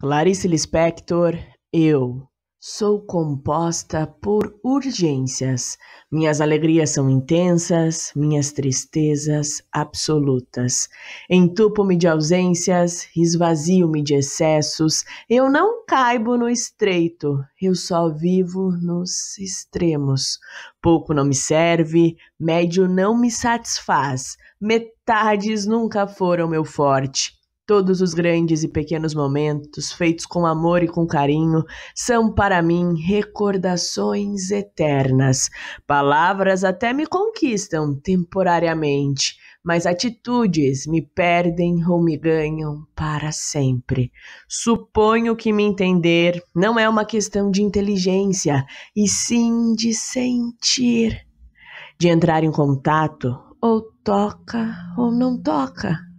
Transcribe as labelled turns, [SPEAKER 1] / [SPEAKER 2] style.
[SPEAKER 1] Clarice Lispector, eu sou composta por urgências. Minhas alegrias são intensas, minhas tristezas absolutas. Entupo-me de ausências, esvazio-me de excessos. Eu não caibo no estreito, eu só vivo nos extremos. Pouco não me serve, médio não me satisfaz. Metades nunca foram meu forte Todos os grandes e pequenos momentos, feitos com amor e com carinho, são para mim recordações eternas. Palavras até me conquistam temporariamente, mas atitudes me perdem ou me ganham para sempre. Suponho que me entender não é uma questão de inteligência, e sim de sentir, de entrar em contato, ou
[SPEAKER 2] toca ou não toca